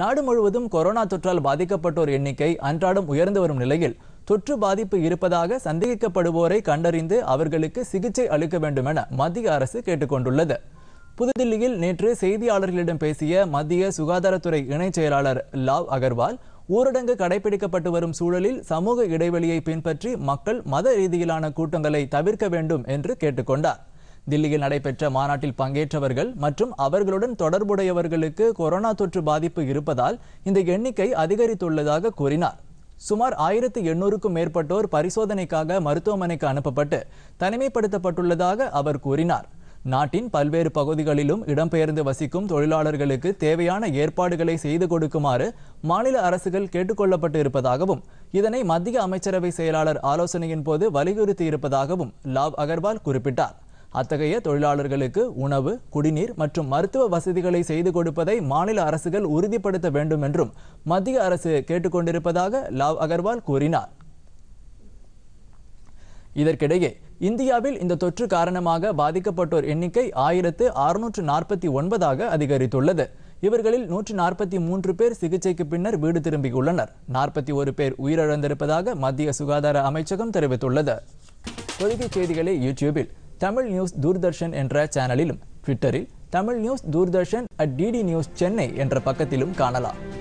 நாடு முழுவதும் கொரோனா தொற்றால் பாதிக்கப்பட்டோர் எண்ணிக்கை அன்றாடம் உயர்ந்து வரும் நிலையில் தொற்று பாதிப்பு இருப்பதாக சந்தேகிக்கப்படுவோரை கண்டறிந்து அவர்களுக்கு சிகிச்சை அளிக்க வேண்டும் என மத்திய அரசு கேட்டுக்கொண்டுள்ளது புதுதில்லியில் நேற்று செய்தியாளர்களிடம் பேசிய மத்திய சுகாதாரத்துறை இணைச் செயலாளர் லாவ் அகர்வால் ஊரடங்கு கடைபிடிக்கப்பட்டு வரும் சூழலில் சமூக இடைவெளியை பின்பற்றி மக்கள் மத ரீதியிலான கூட்டங்களை தவிர்க்க வேண்டும் என்று கேட்டுக்கொண்டார் தில்லியில் நடைபெற்ற மாநாட்டில் பங்கேற்றவர்கள் மற்றும் அவர்களுடன் தொடர்புடையவர்களுக்கு கொரோனா தொற்று பாதிப்பு இருப்பதால் இந்த எண்ணிக்கை அதிகரித்துள்ளதாக கூறினார் சுமார் ஆயிரத்து எண்ணூறுக்கும் மேற்பட்டோர் பரிசோதனைக்காக மருத்துவமனைக்கு அனுப்பப்பட்டு தனிமைப்படுத்தப்பட்டுள்ளதாக அவர் கூறினார் நாட்டின் பல்வேறு பகுதிகளிலும் இடம்பெயர்ந்து வசிக்கும் தொழிலாளர்களுக்கு தேவையான ஏற்பாடுகளை செய்து கொடுக்குமாறு மாநில அரசுகள் கேட்டுக்கொள்ளப்பட்டு இருப்பதாகவும் இதனை மத்திய அமைச்சரவை செயலாளர் ஆலோசனையின் போது வலியுறுத்தி இருப்பதாகவும் லாவ் அகர்வால் குறிப்பிட்டார் அத்தகைய தொழிலாளர்களுக்கு உணவு குடிநீர் மற்றும் மருத்துவ வசதிகளை செய்து கொடுப்பதை மாநில அரசுகள் உறுதிப்படுத்த வேண்டும் என்றும் மத்திய அரசு கேட்டுக்கொண்டிருப்பதாக லாவ் அகர்வால் கூறினார் இதற்கிடையே இந்தியாவில் இந்த தொற்று காரணமாக பாதிக்கப்பட்டோர் எண்ணிக்கை ஆயிரத்து அறுநூற்று நாற்பத்தி ஒன்பதாக அதிகரித்துள்ளது இவர்களில் நூற்று நாற்பத்தி மூன்று பேர் சிகிச்சைக்கு பின்னர் வீடு திரும்பியுள்ளனர் நாற்பத்தி ஒரு பேர் உயிரிழந்திருப்பதாக மத்திய சுகாதார அமைச்சகம் தெரிவித்துள்ளது பொதுகை செய்திகளை யூடியூபில் தமிழ் நியூஸ் தூர்தர்ஷன் என்ற சேனலிலும் ட்விட்டரில் Tamil news Doordarshan at DD news Chennai என்ற பக்கத்திலும் காணலாம்